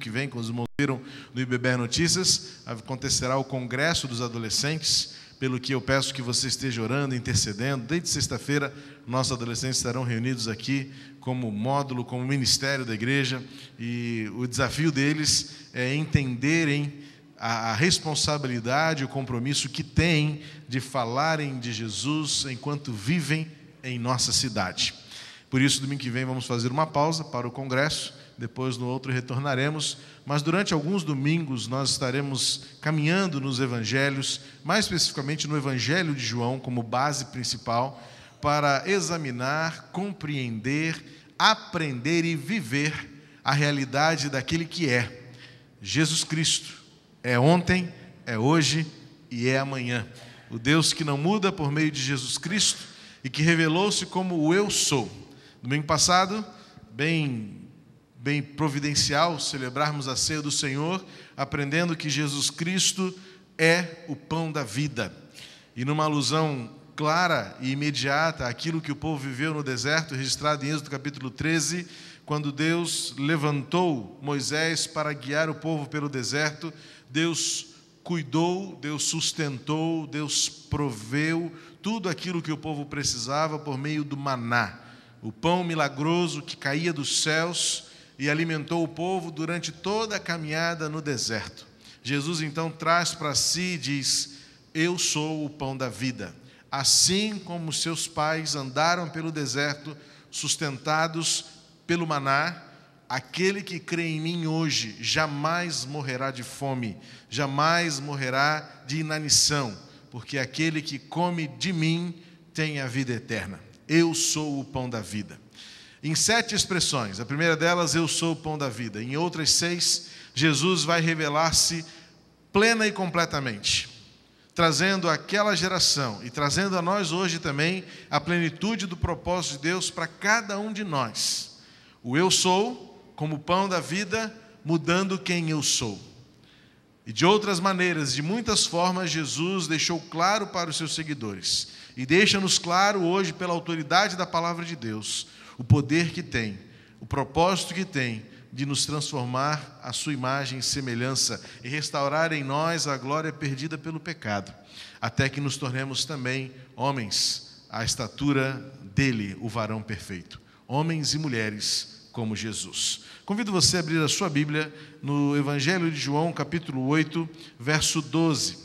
que vem, como os irmãos viram no IBBR Notícias, acontecerá o Congresso dos Adolescentes, pelo que eu peço que você esteja orando, intercedendo. Desde sexta-feira, nossos adolescentes estarão reunidos aqui como módulo, como ministério da igreja, e o desafio deles é entenderem a, responsabilidade, o compromisso que têm de falarem de Jesus enquanto vivem em nossa cidade. Por isso, domingo que vem, vamos fazer uma pausa para o Congresso depois no outro retornaremos, mas durante alguns domingos nós estaremos caminhando nos evangelhos, mais especificamente no Evangelho de João como base principal, para examinar, compreender, aprender e viver a realidade daquele que é Jesus Cristo. É ontem, é hoje e é amanhã. O Deus que não muda por meio de Jesus Cristo e que revelou-se como o eu sou. Domingo passado, bem bem providencial celebrarmos a ceia do Senhor, aprendendo que Jesus Cristo é o pão da vida. E numa alusão clara e imediata àquilo que o povo viveu no deserto, registrado em Êxodo capítulo 13, quando Deus levantou Moisés para guiar o povo pelo deserto, Deus cuidou, Deus sustentou, Deus proveu tudo aquilo que o povo precisava por meio do maná, o pão milagroso que caía dos céus e alimentou o povo durante toda a caminhada no deserto. Jesus então traz para si e diz: Eu sou o pão da vida. Assim como seus pais andaram pelo deserto, sustentados pelo maná, aquele que crê em mim hoje jamais morrerá de fome, jamais morrerá de inanição, porque aquele que come de mim tem a vida eterna. Eu sou o pão da vida em sete expressões. A primeira delas, eu sou o pão da vida. Em outras seis, Jesus vai revelar-se plena e completamente, trazendo àquela geração e trazendo a nós hoje também a plenitude do propósito de Deus para cada um de nós. O eu sou, como pão da vida, mudando quem eu sou. E de outras maneiras, de muitas formas, Jesus deixou claro para os seus seguidores, e deixa-nos claro hoje, pela autoridade da palavra de Deus, o poder que tem, o propósito que tem de nos transformar à sua imagem e semelhança e restaurar em nós a glória perdida pelo pecado, até que nos tornemos também homens à estatura dele, o varão perfeito, homens e mulheres como Jesus. Convido você a abrir a sua Bíblia no Evangelho de João, capítulo 8, verso 12.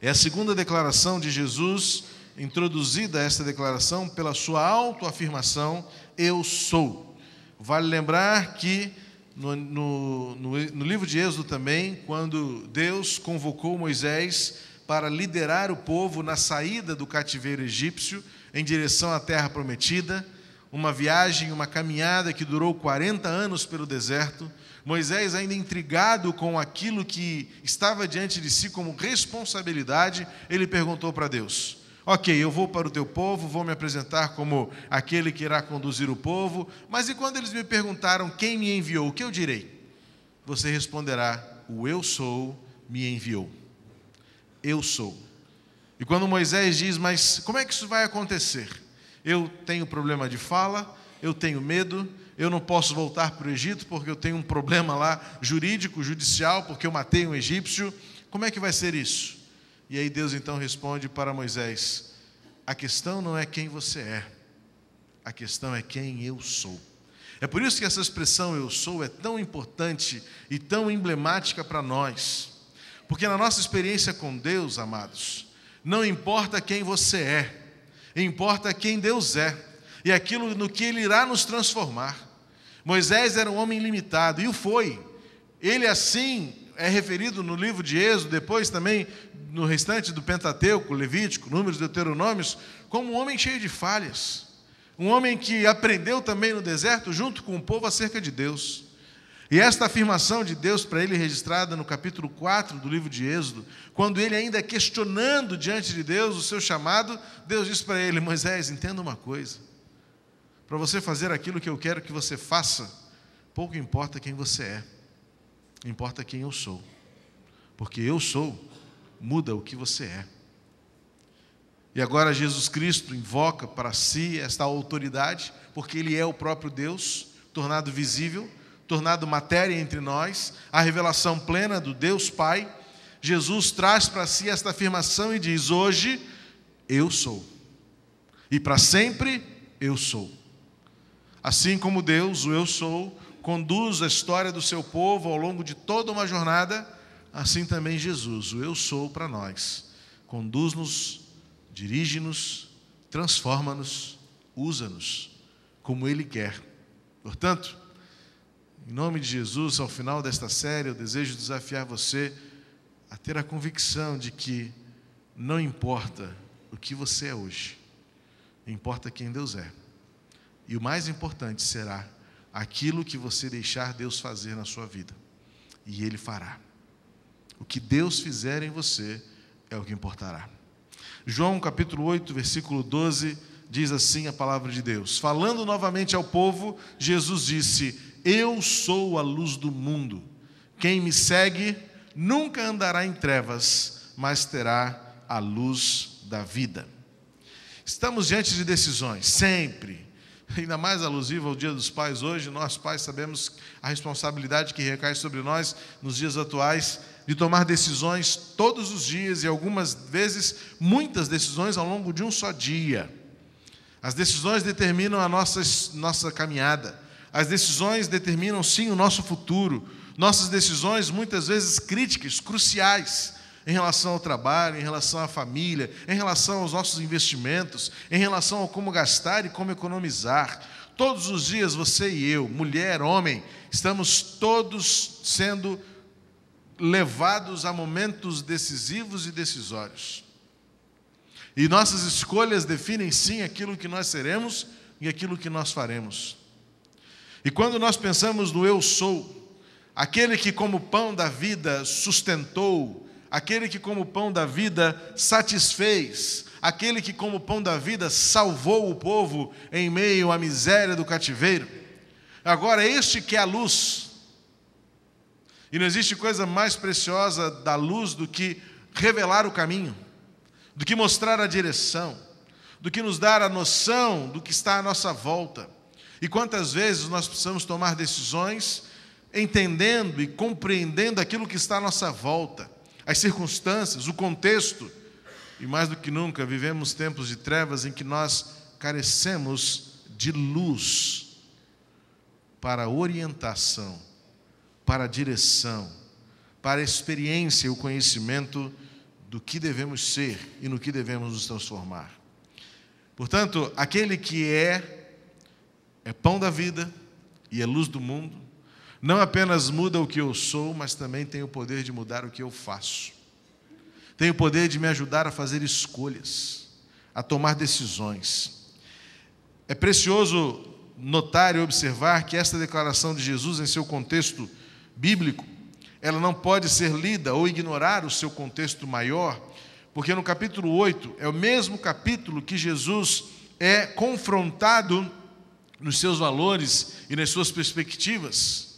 É a segunda declaração de Jesus introduzida esta declaração pela sua autoafirmação: Eu sou. Vale lembrar que no, no, no, livro de Êxodo também, quando Deus convocou Moisés para liderar o povo na saída do cativeiro egípcio em direção à terra prometida, uma viagem, uma caminhada que durou 40 anos pelo deserto, Moisés, ainda intrigado com aquilo que estava diante de si como responsabilidade, ele perguntou para Deus: Ok, eu vou para o teu povo, vou me apresentar como aquele que irá conduzir o povo, mas e quando eles me perguntaram quem me enviou, o que eu direi? Você responderá: O eu sou me enviou. Eu sou. E quando Moisés diz: Mas como é que isso vai acontecer? Eu tenho problema de fala, eu tenho medo, eu não posso voltar para o Egito porque eu tenho um problema lá jurídico, judicial, porque eu matei um egípcio. Como é que vai ser isso? E aí Deus então responde para Moisés: A questão não é quem você é, a questão é quem eu sou. É por isso que essa expressão eu sou é tão importante e tão emblemática para nós. Porque na nossa experiência com Deus, amados, não importa quem você é, importa quem Deus é e aquilo no que Ele irá nos transformar. Moisés era um homem limitado e o foi. Ele assim é referido no livro de Êxodo, depois também no restante do Pentateuco, Levítico, Números, Deuteronômios, como um homem cheio de falhas. Um homem que aprendeu também no deserto, junto com o povo, acerca de Deus. E esta afirmação de Deus para ele, registrada no capítulo 4 do livro de Êxodo, quando ele ainda é questionando diante de Deus o seu chamado, Deus diz para ele: Moisés, entenda uma coisa. Para você fazer aquilo que eu quero que você faça, pouco importa quem você é, importa quem eu sou. Porque eu sou muda o que você é. E agora Jesus Cristo invoca para si esta autoridade, porque Ele é o próprio Deus, tornado visível, tornado matéria entre nós, a revelação plena do Deus Pai. Jesus traz para si esta afirmação e diz: Hoje eu sou, e para sempre eu sou. Assim como Deus, o eu sou, conduz a história do seu povo ao longo de toda uma jornada assim também Jesus, o eu sou para nós. Conduz-nos, dirige-nos, transforma-nos, usa-nos como Ele quer. Portanto, em nome de Jesus, ao final desta série, eu desejo desafiar você a ter a convicção de que não importa o que você é hoje, importa quem Deus é. E o mais importante será aquilo que você deixar Deus fazer na sua vida, e Ele fará. O que Deus fizer em você é o que importará. João capítulo 8, versículo 12, diz assim a palavra de Deus: Falando novamente ao povo, Jesus disse: Eu sou a luz do mundo. Quem me segue nunca andará em trevas, mas terá a luz da vida. Estamos diante de decisões, sempre ainda mais alusivo ao Dia dos Pais hoje, nós pais sabemos a responsabilidade que recai sobre nós nos dias atuais de tomar decisões todos os dias e algumas vezes muitas decisões ao longo de um só dia. As decisões determinam a nossa, nossa caminhada. As decisões determinam sim o nosso futuro. Nossas decisões muitas vezes críticas, cruciais em relação ao trabalho, em relação à família, em relação aos nossos investimentos, em relação a como gastar e como economizar. Todos os dias, você e eu, mulher, homem, estamos todos sendo levados a momentos decisivos e decisórios. E nossas escolhas definem sim aquilo que nós seremos e aquilo que nós faremos. E quando nós pensamos no eu sou, aquele que como pão da vida sustentou, aquele que, como pão da vida, satisfez, aquele que, como pão da vida, salvou o povo em meio à miséria do cativeiro. Agora, este que é a luz, e não existe coisa mais preciosa da luz do que revelar o caminho, do que mostrar a direção, do que nos dar a noção do que está à nossa volta. E quantas vezes nós precisamos tomar decisões entendendo e compreendendo aquilo que está à nossa volta, as circunstâncias, o contexto. E mais do que nunca, vivemos tempos de trevas em que nós carecemos de luz para orientação, para direção, para experiência e o conhecimento do que devemos ser e no que devemos nos transformar. Portanto, aquele que é, é pão da vida e é luz do mundo, não apenas muda o que eu sou, mas também tem o poder de mudar o que eu faço. Tem o poder de me ajudar a fazer escolhas, a tomar decisões. É precioso notar e observar que esta declaração de Jesus, em seu contexto bíblico, ela não pode ser lida ou ignorar o seu contexto maior, porque no capítulo 8 é o mesmo capítulo que Jesus é confrontado nos seus valores e nas suas perspectivas.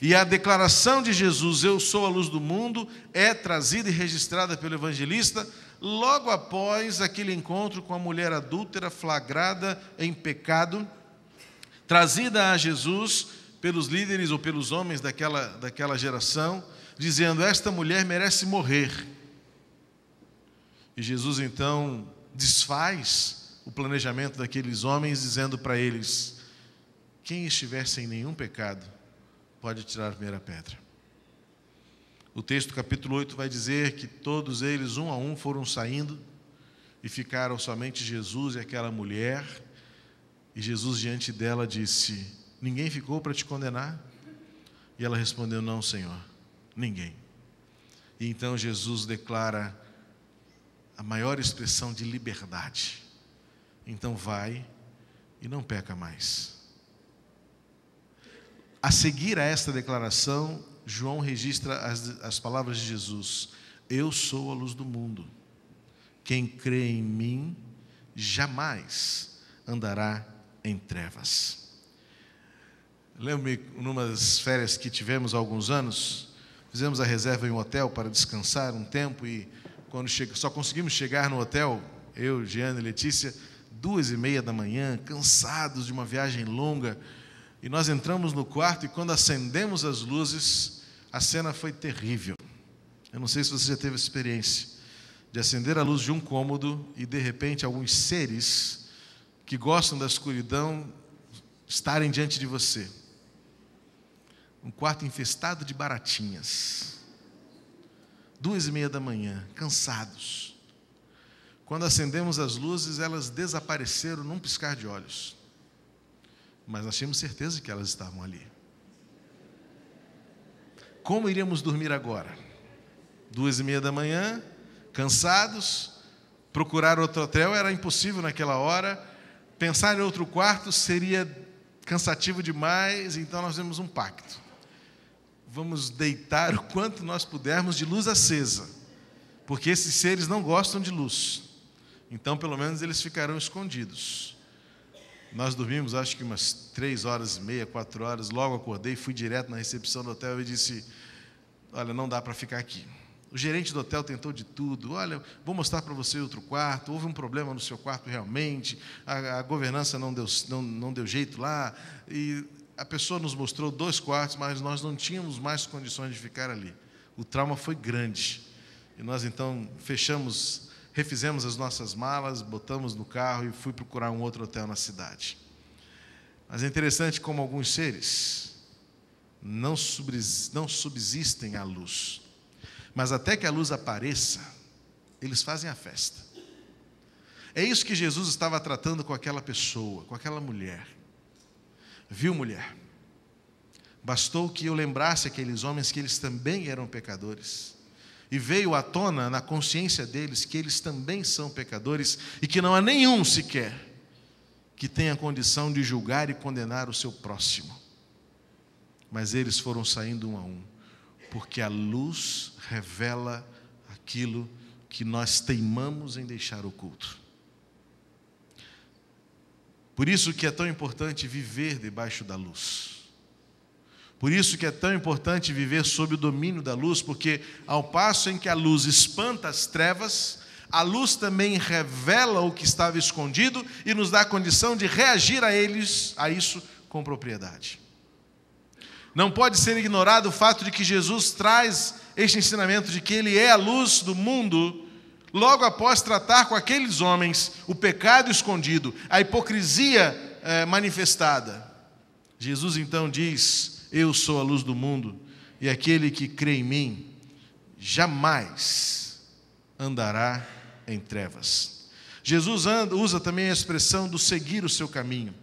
E a declaração de Jesus, Eu sou a luz do mundo, é trazida e registrada pelo evangelista logo após aquele encontro com a mulher adúltera flagrada em pecado, trazida a Jesus pelos líderes ou pelos homens daquela, daquela geração, dizendo: Esta mulher merece morrer. E Jesus então desfaz o planejamento daqueles homens, dizendo para eles: Quem estiver sem nenhum pecado, pode tirar a primeira pedra. O texto capítulo 8 vai dizer que todos eles, um a um, foram saindo e ficaram somente Jesus e aquela mulher. E Jesus, diante dela, disse: Ninguém ficou para te condenar? E ela respondeu: Não, Senhor, ninguém. E então Jesus declara a maior expressão de liberdade. Então vai e não peca mais. A seguir a esta declaração, João registra as, as palavras de Jesus: Eu sou a luz do mundo. Quem crê em mim jamais andará em trevas. Lembro-me, numa das férias que tivemos há alguns anos, fizemos a reserva em um hotel para descansar um tempo e quando chega, só conseguimos chegar no hotel, eu, Giana e Letícia, duas e meia da manhã, cansados de uma viagem longa e nós entramos no quarto e quando acendemos as luzes, a cena foi terrível. Eu não sei se você já teve experiência de acender a luz de um cômodo e de repente alguns seres que gostam da escuridão estarem diante de você. Um quarto infestado de baratinhas. Duas e meia da manhã, cansados. Quando acendemos as luzes, elas desapareceram num piscar de olhos mas nós tínhamos certeza que elas estavam ali. Como iríamos dormir agora? Duas e meia da manhã, cansados, procurar outro hotel era impossível naquela hora, pensar em outro quarto seria cansativo demais, então nós temos um pacto. Vamos deitar o quanto nós pudermos de luz acesa, porque esses seres não gostam de luz, então pelo menos eles ficarão escondidos. Nós dormimos, acho que umas três horas e meia, quatro horas. Logo acordei, fui direto na recepção do hotel e disse: Olha, não dá para ficar aqui. O gerente do hotel tentou de tudo. Olha, vou mostrar para você outro quarto. Houve um problema no seu quarto realmente. A, a governança não deu, não, não deu jeito lá. E a pessoa nos mostrou dois quartos, mas nós não tínhamos mais condições de ficar ali. O trauma foi grande. E nós então fechamos refizemos as nossas malas, botamos no carro e fui procurar um outro hotel na cidade. Mas é interessante como alguns seres não subsistem à luz, mas até que a luz apareça, eles fazem a festa. É isso que Jesus estava tratando com aquela pessoa, com aquela mulher. Viu, mulher? Bastou que eu lembrasse aqueles homens que eles também eram pecadores e veio à tona na consciência deles que eles também são pecadores e que não há nenhum sequer que tenha condição de julgar e condenar o seu próximo. Mas eles foram saindo um a um, porque a luz revela aquilo que nós teimamos em deixar oculto. Por isso que é tão importante viver debaixo da luz. Por isso que é tão importante viver sob o domínio da luz, porque ao passo em que a luz espanta as trevas, a luz também revela o que estava escondido e nos dá a condição de reagir a eles, a isso com propriedade. Não pode ser ignorado o fato de que Jesus traz este ensinamento de que ele é a luz do mundo, logo após tratar com aqueles homens o pecado escondido, a hipocrisia eh, manifestada. Jesus então diz: eu sou a luz do mundo, e aquele que crê em mim jamais andará em trevas. Jesus anda, usa também a expressão do seguir o seu caminho.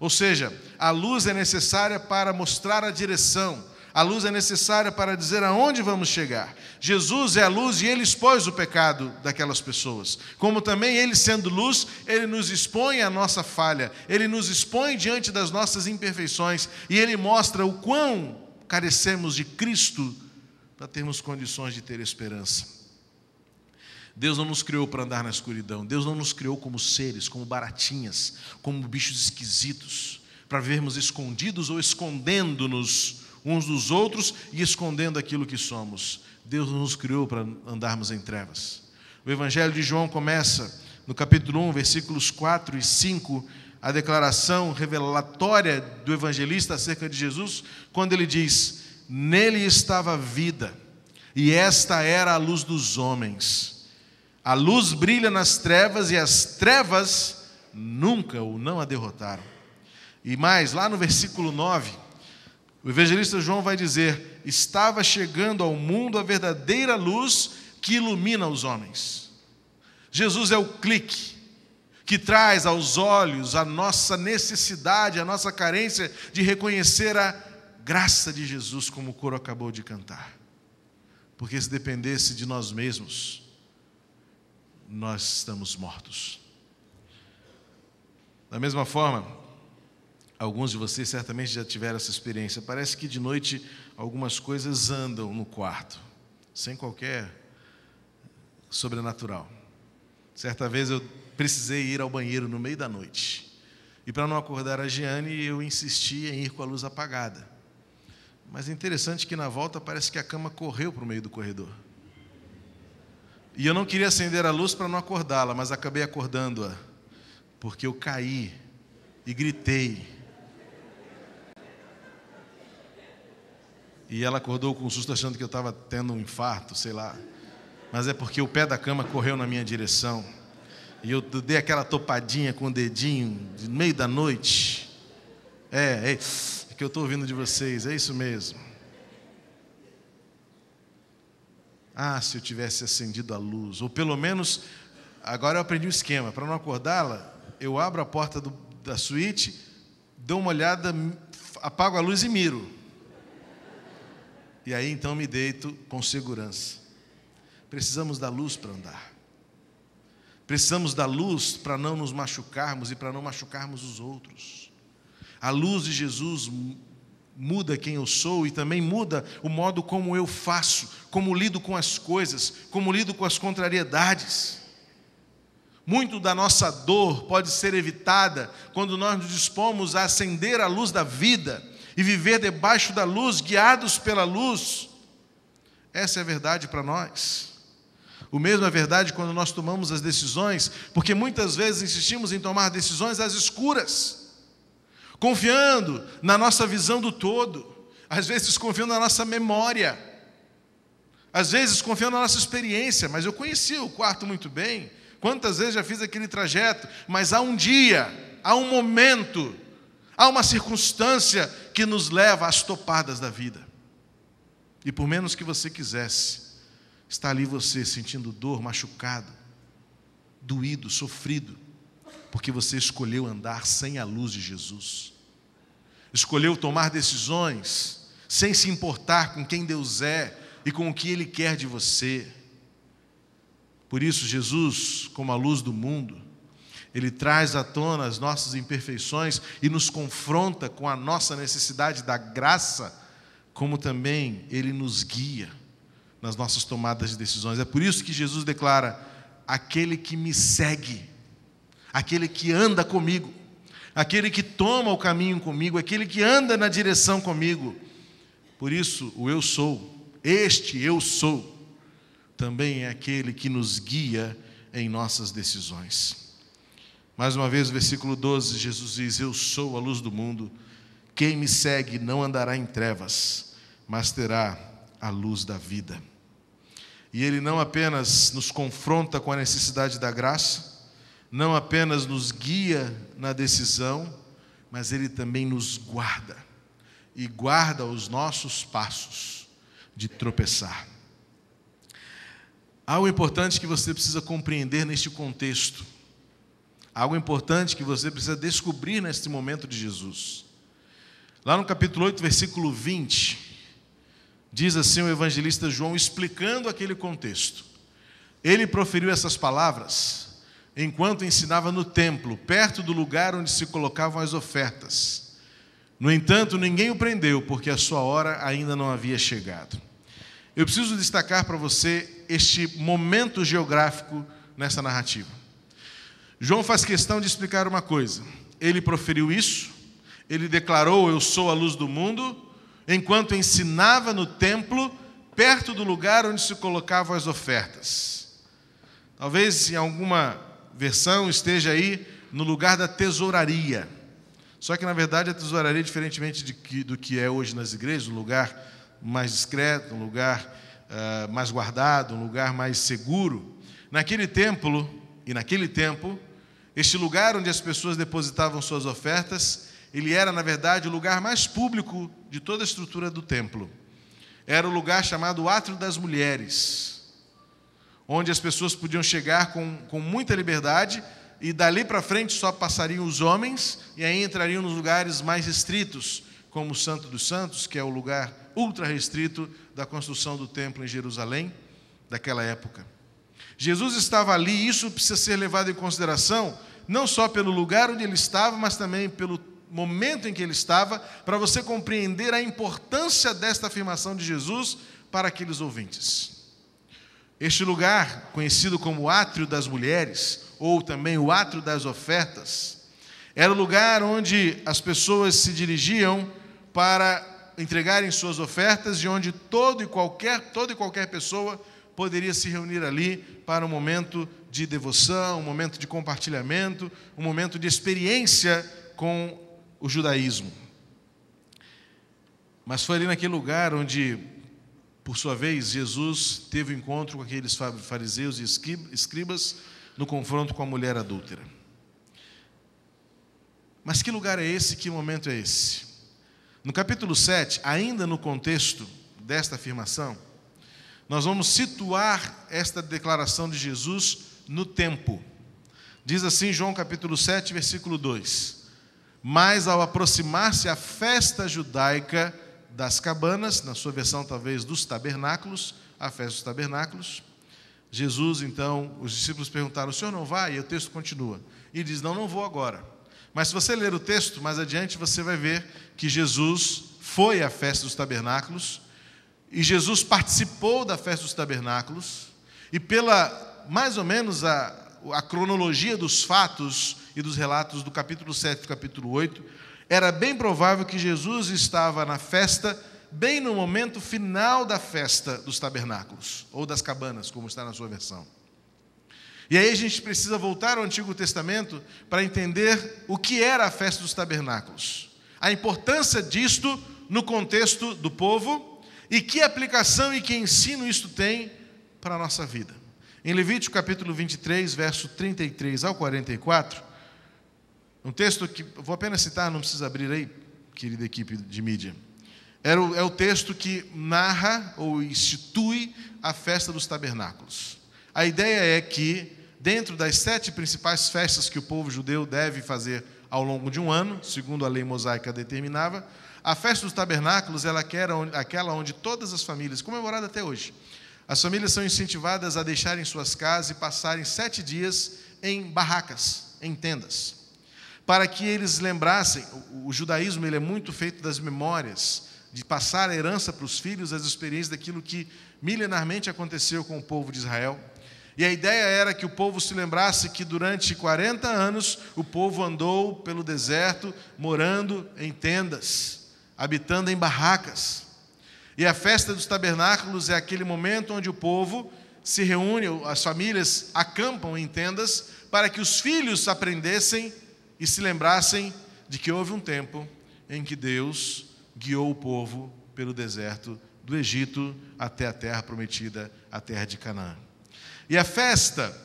Ou seja, a luz é necessária para mostrar a direção, a luz é necessária para dizer aonde vamos chegar. Jesus é a luz e ele expôs o pecado daquelas pessoas. Como também ele sendo luz, ele nos expõe à nossa falha, ele nos expõe diante das nossas imperfeições e ele mostra o quão carecemos de Cristo para termos condições de ter esperança. Deus não nos criou para andar na escuridão. Deus não nos criou como seres, como baratinhas, como bichos esquisitos, para vivermos escondidos ou escondendo-nos uns dos outros e escondendo aquilo que somos. Deus nos criou para andarmos em trevas. O Evangelho de João começa no capítulo 1, versículos 4 e 5, a declaração revelatória do evangelista acerca de Jesus, quando ele diz: Nele estava a vida, e esta era a luz dos homens. A luz brilha nas trevas, e as trevas nunca o não a derrotaram. E mais, lá no versículo 9, o evangelista João vai dizer: estava chegando ao mundo a verdadeira luz que ilumina os homens. Jesus é o clique que traz aos olhos a nossa necessidade, a nossa carência de reconhecer a graça de Jesus, como o coro acabou de cantar. Porque se dependesse de nós mesmos, nós estamos mortos. Da mesma forma, Alguns de vocês certamente já tiveram essa experiência. Parece que de noite algumas coisas andam no quarto, sem qualquer sobrenatural. Certa vez eu precisei ir ao banheiro no meio da noite. E para não acordar a Jeane, eu insisti em ir com a luz apagada. Mas é interessante que na volta parece que a cama correu para o meio do corredor. E eu não queria acender a luz para não acordá-la, mas acabei acordando-a, porque eu caí e gritei E ela acordou com um susto achando que eu estava tendo um infarto, sei lá. Mas é porque o pé da cama correu na minha direção. E eu dei aquela topadinha com o dedinho, no meio da noite. É, é, é que eu estou ouvindo de vocês, é isso mesmo. Ah, se eu tivesse acendido a luz. Ou pelo menos, agora eu aprendi o um esquema. Para não acordá-la, eu abro a porta do, da suíte, dou uma olhada, apago a luz e miro. E aí então me deito com segurança. Precisamos da luz para andar. Precisamos da luz para não nos machucarmos e para não machucarmos os outros. A luz de Jesus muda quem eu sou e também muda o modo como eu faço, como lido com as coisas, como lido com as contrariedades. Muito da nossa dor pode ser evitada quando nós nos dispomos a acender a luz da vida e viver debaixo da luz, guiados pela luz. Essa é a verdade para nós. O mesmo é verdade quando nós tomamos as decisões, porque muitas vezes insistimos em tomar decisões às escuras, confiando na nossa visão do todo, às vezes confiando na nossa memória, às vezes confiando na nossa experiência. Mas eu conheci o quarto muito bem, quantas vezes já fiz aquele trajeto, mas há um dia, há um momento Há uma circunstância que nos leva às topadas da vida. E por menos que você quisesse, está ali você sentindo dor, machucado, doído, sofrido, porque você escolheu andar sem a luz de Jesus. Escolheu tomar decisões sem se importar com quem Deus é e com o que Ele quer de você. Por isso, Jesus, como a luz do mundo, ele traz à tona as nossas imperfeições e nos confronta com a nossa necessidade da graça, como também ele nos guia nas nossas tomadas de decisões. É por isso que Jesus declara: aquele que me segue, aquele que anda comigo, aquele que toma o caminho comigo, aquele que anda na direção comigo. Por isso, o eu sou, este eu sou, também é aquele que nos guia em nossas decisões. Mais uma vez, o versículo 12, Jesus diz: Eu sou a luz do mundo. Quem me segue não andará em trevas, mas terá a luz da vida. E ele não apenas nos confronta com a necessidade da graça, não apenas nos guia na decisão, mas ele também nos guarda e guarda os nossos passos de tropeçar. Algo importante que você precisa compreender neste contexto Algo importante que você precisa descobrir neste momento de Jesus. Lá no capítulo 8, versículo 20, diz assim o evangelista João, explicando aquele contexto. Ele proferiu essas palavras enquanto ensinava no templo, perto do lugar onde se colocavam as ofertas. No entanto, ninguém o prendeu, porque a sua hora ainda não havia chegado. Eu preciso destacar para você este momento geográfico nessa narrativa. João faz questão de explicar uma coisa. Ele proferiu isso, ele declarou: Eu sou a luz do mundo, enquanto ensinava no templo, perto do lugar onde se colocavam as ofertas. Talvez em alguma versão esteja aí no lugar da tesouraria. Só que, na verdade, a tesouraria, diferentemente que, do que é hoje nas igrejas, um lugar mais discreto, um lugar uh, mais guardado, um lugar mais seguro, naquele templo, e naquele tempo, este lugar onde as pessoas depositavam suas ofertas, ele era, na verdade, o lugar mais público de toda a estrutura do templo. Era o lugar chamado Átrio das Mulheres, onde as pessoas podiam chegar com, com muita liberdade e dali para frente só passariam os homens e aí entrariam nos lugares mais restritos, como o Santo dos Santos, que é o lugar ultra restrito da construção do templo em Jerusalém daquela época. Jesus estava ali e isso precisa ser levado em consideração, não só pelo lugar onde ele estava, mas também pelo momento em que ele estava, para você compreender a importância desta afirmação de Jesus para aqueles ouvintes. Este lugar, conhecido como Átrio das Mulheres, ou também o Átrio das Ofertas, era o lugar onde as pessoas se dirigiam para entregarem suas ofertas e onde todo e qualquer, toda e qualquer pessoa poderia se reunir ali para um momento de devoção, um momento de compartilhamento, um momento de experiência com o judaísmo. Mas foi ali naquele lugar onde, por sua vez, Jesus teve o um encontro com aqueles fariseus e escribas no confronto com a mulher adúltera. Mas que lugar é esse? Que momento é esse? No capítulo 7, ainda no contexto desta afirmação, nós vamos situar esta declaração de Jesus no tempo. Diz assim João capítulo 7, versículo 2: Mas ao aproximar-se a festa judaica das cabanas, na sua versão talvez dos tabernáculos, a festa dos tabernáculos, Jesus, então, os discípulos perguntaram: O senhor não vai? E o texto continua. E diz: Não, não vou agora. Mas se você ler o texto mais adiante, você vai ver que Jesus foi à festa dos tabernáculos e Jesus participou da festa dos tabernáculos, e pela mais ou menos a, a cronologia dos fatos e dos relatos do capítulo 7 e capítulo 8, era bem provável que Jesus estava na festa bem no momento final da festa dos tabernáculos, ou das cabanas, como está na sua versão. E aí a gente precisa voltar ao Antigo Testamento para entender o que era a festa dos tabernáculos, a importância disto no contexto do povo e que aplicação e que ensino isto tem para a nossa vida? Em Levítico capítulo 23, verso 33 ao 44, um texto que vou apenas citar, não precisa abrir aí, querida equipe de mídia. Era o, é o texto que narra ou institui a festa dos tabernáculos. A ideia é que, dentro das sete principais festas que o povo judeu deve fazer ao longo de um ano, segundo a lei mosaica determinava, a festa dos tabernáculos ela era aquela onde todas as famílias, comemorada até hoje, as famílias são incentivadas a deixarem suas casas e passarem sete dias em barracas, em tendas, para que eles lembrassem. O, o judaísmo ele é muito feito das memórias, de passar a herança para os filhos, as experiências daquilo que milenarmente aconteceu com o povo de Israel. E a ideia era que o povo se lembrasse que durante 40 anos o povo andou pelo deserto morando em tendas habitando em barracas. E a festa dos tabernáculos é aquele momento onde o povo se reúne, as famílias acampam em tendas, para que os filhos aprendessem e se lembrassem de que houve um tempo em que Deus guiou o povo pelo deserto do Egito até a terra prometida, a terra de Canaã. E a festa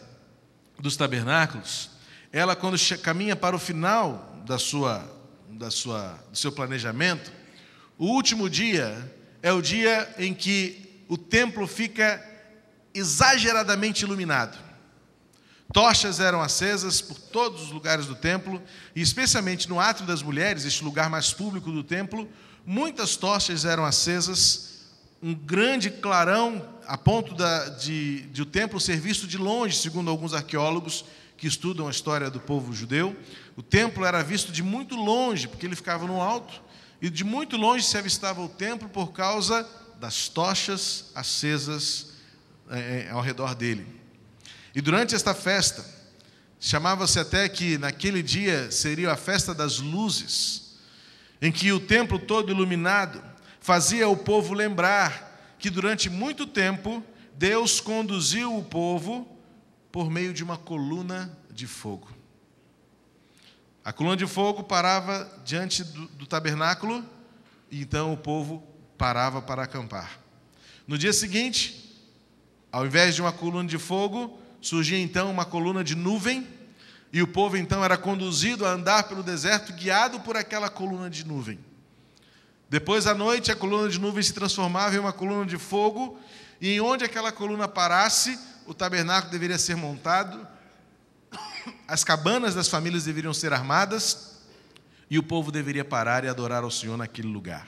dos tabernáculos, ela quando caminha para o final da sua, da sua, do seu planejamento, o último dia é o dia em que o templo fica exageradamente iluminado. Tochas eram acesas por todos os lugares do templo, e especialmente no átrio das mulheres, este lugar mais público do templo, muitas tochas eram acesas, um grande clarão a ponto da, de, de o templo ser visto de longe, segundo alguns arqueólogos que estudam a história do povo judeu. O templo era visto de muito longe, porque ele ficava no alto, e de muito longe se avistava o templo por causa das tochas acesas é, ao redor dele. E durante esta festa, chamava-se até que naquele dia seria a festa das luzes, em que o templo todo iluminado fazia o povo lembrar que durante muito tempo Deus conduziu o povo por meio de uma coluna de fogo. A coluna de fogo parava diante do, do tabernáculo, e então o povo parava para acampar. No dia seguinte, ao invés de uma coluna de fogo, surgia então uma coluna de nuvem, e o povo então era conduzido a andar pelo deserto, guiado por aquela coluna de nuvem. Depois à noite, a coluna de nuvem se transformava em uma coluna de fogo, e em onde aquela coluna parasse, o tabernáculo deveria ser montado, as cabanas das famílias deveriam ser armadas e o povo deveria parar e adorar ao Senhor naquele lugar.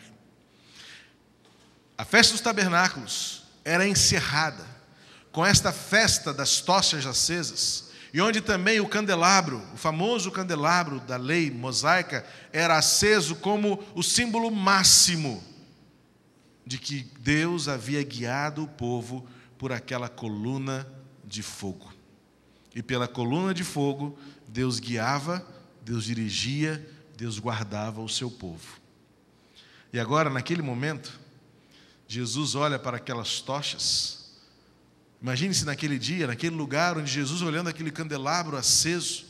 A festa dos tabernáculos era encerrada com esta festa das tochas acesas, e onde também o candelabro, o famoso candelabro da lei mosaica, era aceso como o símbolo máximo de que Deus havia guiado o povo por aquela coluna de fogo. E pela coluna de fogo, Deus guiava, Deus dirigia, Deus guardava o seu povo. E agora, naquele momento, Jesus olha para aquelas tochas. Imagine-se naquele dia, naquele lugar onde Jesus, olhando aquele candelabro aceso,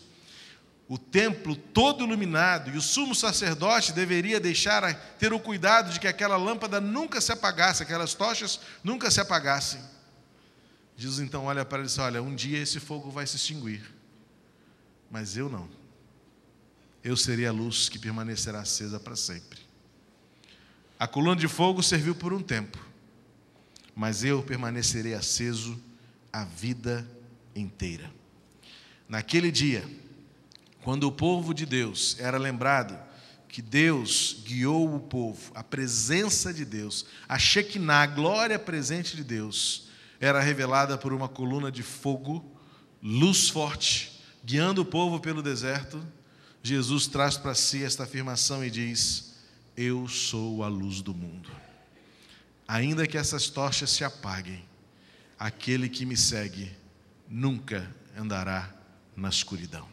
o templo todo iluminado, e o sumo sacerdote deveria deixar ter o cuidado de que aquela lâmpada nunca se apagasse, aquelas tochas nunca se apagassem. Jesus então olha para ele e diz: Olha, um dia esse fogo vai se extinguir, mas eu não. Eu serei a luz que permanecerá acesa para sempre. A coluna de fogo serviu por um tempo, mas eu permanecerei aceso a vida inteira. Naquele dia, quando o povo de Deus era lembrado que Deus guiou o povo, a presença de Deus a Shekinah, a glória presente de Deus, era revelada por uma coluna de fogo, luz forte, guiando o povo pelo deserto, Jesus traz para si esta afirmação e diz: Eu sou a luz do mundo. Ainda que essas tochas se apaguem, aquele que me segue nunca andará na escuridão.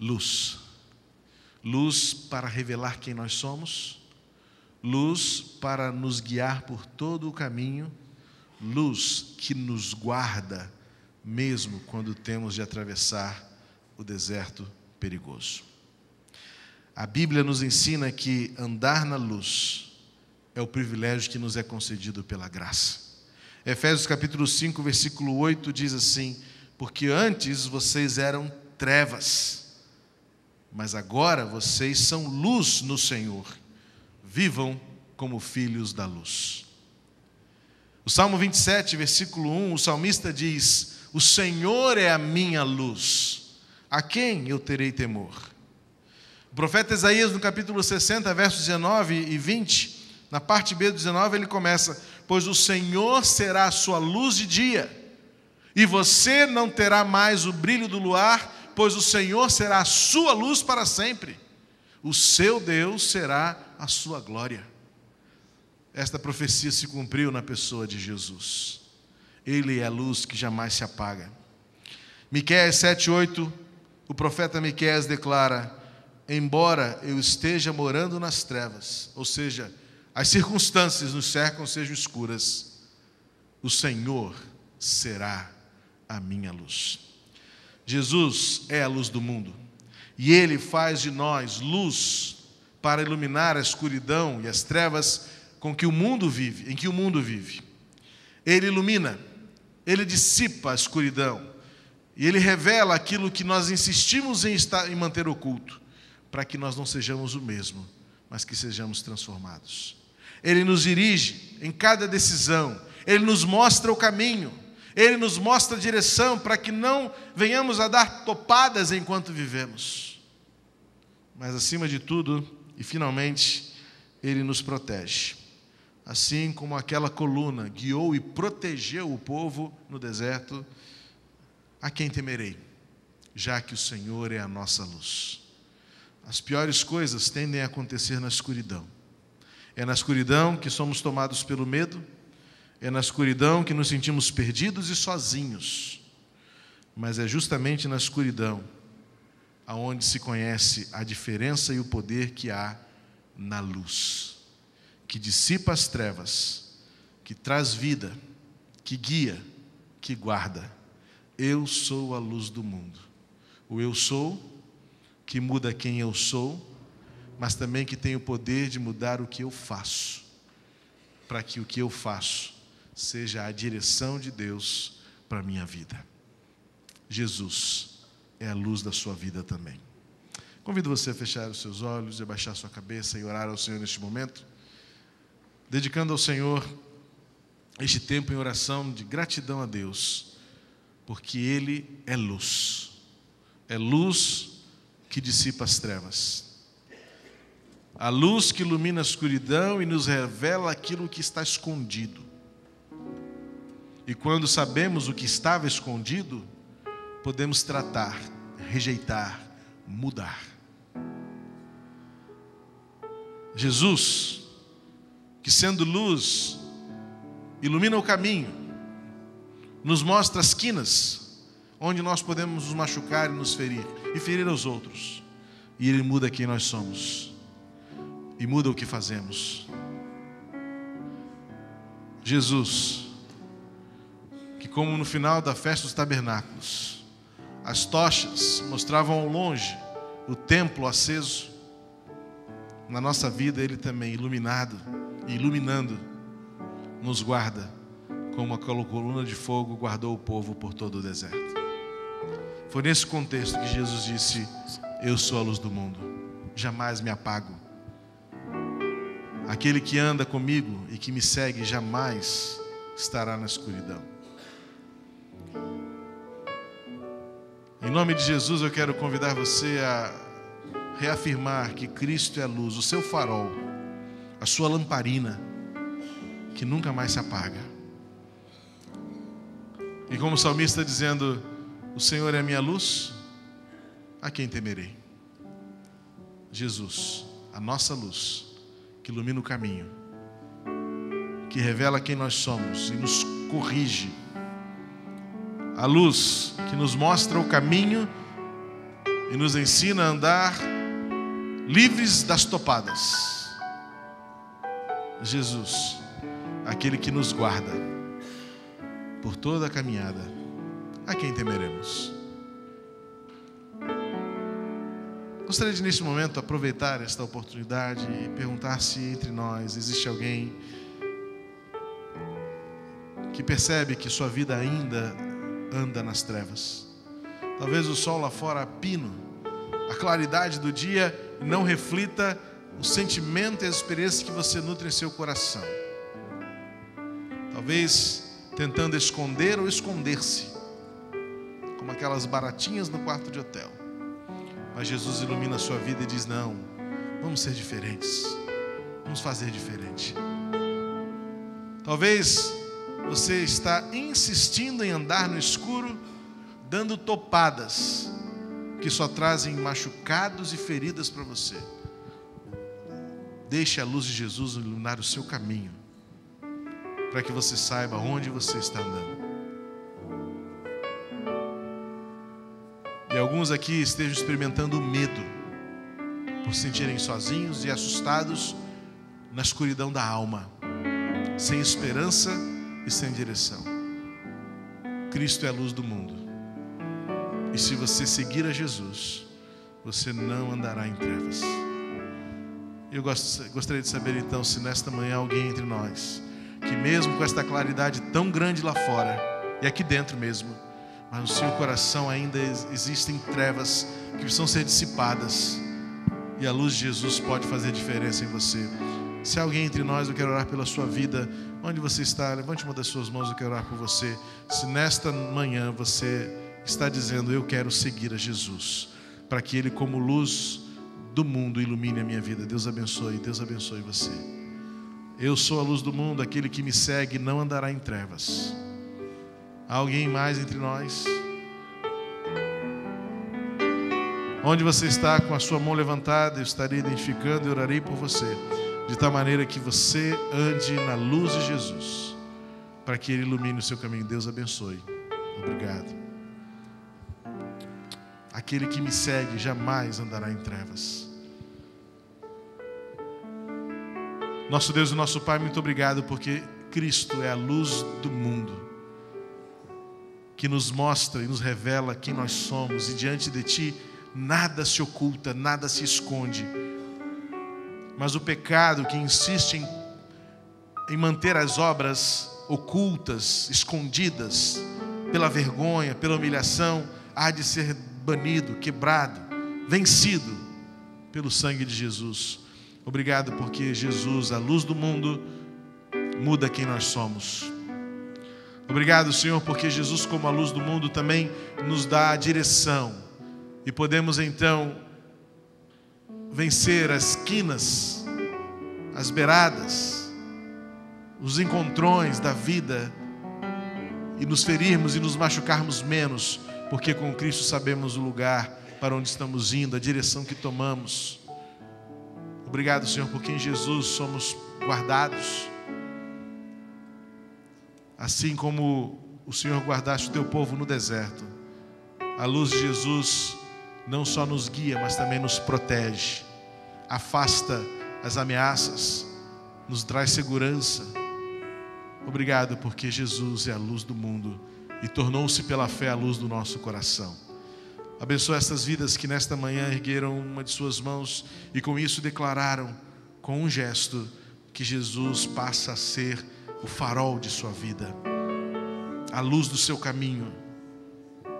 Luz. Luz para revelar quem nós somos, luz para nos guiar por todo o caminho luz que nos guarda, mesmo quando temos de atravessar o deserto perigoso. A Bíblia nos ensina que andar na luz é o privilégio que nos é concedido pela graça. Efésios capítulo 5, versículo 8 diz assim: Porque antes vocês eram trevas, mas agora vocês são luz no Senhor. Vivam como filhos da luz. O Salmo 27, versículo 1, o salmista diz: O Senhor é a minha luz, a quem eu terei temor? O profeta Isaías, no capítulo 60, versos 19 e 20, na parte B do 19, ele começa: Pois o Senhor será a sua luz de dia, e você não terá mais o brilho do luar, pois o Senhor será a sua luz para sempre, o seu Deus será a sua glória. Esta profecia se cumpriu na pessoa de Jesus. Ele é a luz que jamais se apaga. Miqueias 7:8, o profeta Miqueias declara: "Embora eu esteja morando nas trevas, ou seja, as circunstâncias nos cercam sejam escuras, o Senhor será a minha luz." Jesus é a luz do mundo, e ele faz de nós luz para iluminar a escuridão e as trevas com que o mundo vive, em que o mundo vive. Ele ilumina, ele dissipa a escuridão e ele revela aquilo que nós insistimos em, estar, em manter oculto, para que nós não sejamos o mesmo, mas que sejamos transformados. Ele nos dirige em cada decisão, ele nos mostra o caminho, ele nos mostra a direção para que não venhamos a dar topadas enquanto vivemos. Mas acima de tudo, e finalmente, ele nos protege assim como aquela coluna guiou e protegeu o povo no deserto, a quem temerei, já que o Senhor é a nossa luz. As piores coisas tendem a acontecer na escuridão. É na escuridão que somos tomados pelo medo, é na escuridão que nos sentimos perdidos e sozinhos. Mas é justamente na escuridão aonde se conhece a diferença e o poder que há na luz que dissipa as trevas, que traz vida, que guia, que guarda. Eu sou a luz do mundo. O eu sou, que muda quem eu sou, mas também que tem o poder de mudar o que eu faço, para que o que eu faço seja a direção de Deus para a minha vida. Jesus é a luz da sua vida também. Convido você a fechar os seus olhos, abaixar sua cabeça e orar ao Senhor neste momento dedicando ao Senhor este tempo em oração de gratidão a Deus, porque Ele é luz, é luz que dissipa as trevas, a luz que ilumina a escuridão e nos revela aquilo que está escondido. E quando sabemos o que estava escondido, podemos tratar, rejeitar, mudar. Jesus, que sendo luz, ilumina o caminho, nos mostra as quinas onde nós podemos nos machucar e nos ferir, e ferir aos outros. E Ele muda quem nós somos, e muda o que fazemos. Jesus, que como no final da festa dos tabernáculos, as tochas mostravam ao longe o templo aceso, na nossa vida Ele também iluminado iluminando, nos guarda, como a coluna de fogo guardou o povo por todo o deserto. Foi nesse contexto que Jesus disse: Eu sou a luz do mundo, jamais me apago. Aquele que anda comigo e que me segue jamais estará na escuridão. Em nome de Jesus, eu quero convidar você a reafirmar que Cristo é a luz, o seu farol a sua lamparina que nunca mais se apaga. E como o salmista dizendo: O Senhor é a minha luz, a quem temerei? Jesus, a nossa luz, que ilumina o caminho, que revela quem nós somos e nos corrige. A luz que nos mostra o caminho e nos ensina a andar livres das topadas. Jesus, aquele que nos guarda por toda a caminhada, a quem temeremos. Gostaria de, neste momento, aproveitar esta oportunidade e perguntar se entre nós existe alguém que percebe que sua vida ainda anda nas trevas. Talvez o sol lá fora pino, a claridade do dia não reflita o sentimento e a experiência que você nutre em seu coração. Talvez tentando esconder ou esconder-se, como aquelas baratinhas no quarto de hotel. Mas Jesus ilumina a sua vida e diz: Não, vamos ser diferentes, vamos fazer diferente. Talvez você está insistindo em andar no escuro, dando topadas que só trazem machucados e feridas para você. Deixe a luz de Jesus iluminar o seu caminho, para que você saiba onde você está andando. E alguns aqui estejam experimentando medo, por sentirem sozinhos e assustados na escuridão da alma, sem esperança e sem direção. Cristo é a luz do mundo, e se você seguir a Jesus, você não andará em trevas. Eu gostaria de saber então se nesta manhã alguém entre nós, que mesmo com esta claridade tão grande lá fora, e aqui dentro mesmo, mas no seu coração ainda existem trevas que precisam ser dissipadas, e a luz de Jesus pode fazer diferença em você. Se alguém entre nós, eu quero orar pela sua vida. Onde você está, levante uma das suas mãos, eu quero orar por você. Se nesta manhã você está dizendo, eu quero seguir a Jesus, para que Ele, como luz, do mundo ilumine a minha vida. Deus abençoe, Deus abençoe você. Eu sou a luz do mundo, aquele que me segue não andará em trevas. Há alguém mais entre nós? Onde você está com a sua mão levantada, eu estarei identificando e orarei por você, de tal maneira que você ande na luz de Jesus, para que Ele ilumine o seu caminho. Deus abençoe. Obrigado. Aquele que me segue jamais andará em trevas. Nosso Deus e nosso Pai, muito obrigado porque Cristo é a luz do mundo, que nos mostra e nos revela quem nós somos, e diante de Ti nada se oculta, nada se esconde. Mas o pecado que insiste em, em manter as obras ocultas, escondidas, pela vergonha, pela humilhação, há de ser banido, quebrado, vencido pelo sangue de Jesus. Obrigado porque Jesus, a luz do mundo, muda quem nós somos. Obrigado, Senhor, porque Jesus, como a luz do mundo, também nos dá a direção e podemos então vencer as esquinas, as beiradas, os encontrões da vida e nos ferirmos e nos machucarmos menos, porque com Cristo sabemos o lugar para onde estamos indo, a direção que tomamos. Obrigado, Senhor, porque em Jesus somos guardados. Assim como o Senhor guardaste o teu povo no deserto, a luz de Jesus não só nos guia, mas também nos protege, afasta as ameaças, nos traz segurança. Obrigado, porque Jesus é a luz do mundo e tornou-se pela fé a luz do nosso coração. Abençoa estas vidas que nesta manhã ergueram uma de suas mãos e com isso declararam, com um gesto, que Jesus passa a ser o farol de sua vida, a luz do seu caminho.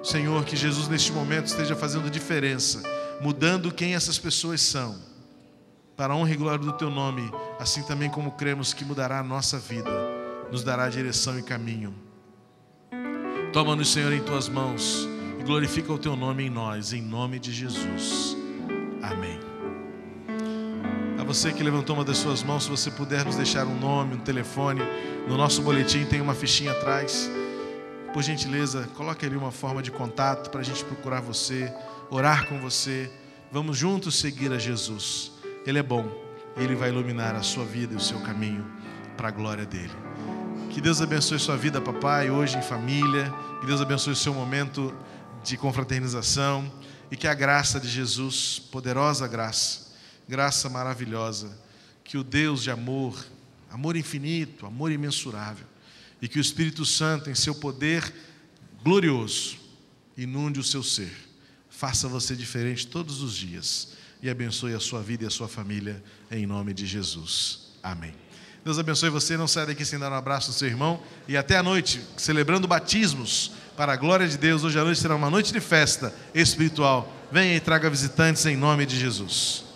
Senhor, que Jesus neste momento esteja fazendo diferença, mudando quem essas pessoas são, para a honra e glória do teu nome, assim também como cremos que mudará a nossa vida, nos dará direção e caminho. Toma-nos, Senhor, em tuas mãos e glorifica o teu nome em nós, em nome de Jesus. Amém. A você que levantou uma das suas mãos, se você puder nos deixar um nome, um telefone, no nosso boletim tem uma fichinha atrás. Por gentileza, coloque ali uma forma de contato para a gente procurar você, orar com você. Vamos juntos seguir a Jesus. Ele é bom ele vai iluminar a sua vida e o seu caminho para a glória dele. Que Deus abençoe sua vida, papai, hoje em família. Que Deus abençoe o seu momento de confraternização e que a graça de Jesus, poderosa graça, graça maravilhosa, que o Deus de amor, amor infinito, amor imensurável, e que o Espírito Santo, em seu poder glorioso, inunde o seu ser, faça você diferente todos os dias e abençoe a sua vida e a sua família, em nome de Jesus. Amém. Deus abençoe você, não saia daqui sem dar um abraço ao seu irmão e até a noite, celebrando batismos para a glória de Deus, hoje à noite será uma noite de festa espiritual. Venha e traga visitantes em nome de Jesus.